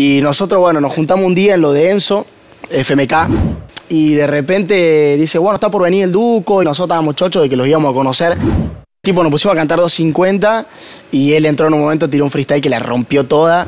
Y nosotros, bueno, nos juntamos un día en lo de Enzo, FMK, y de repente dice, bueno, está por venir el Duco, y nosotros estábamos chochos de que los íbamos a conocer. Tipo, nos pusimos a cantar 250 y él entró en un momento, tiró un freestyle que la rompió toda.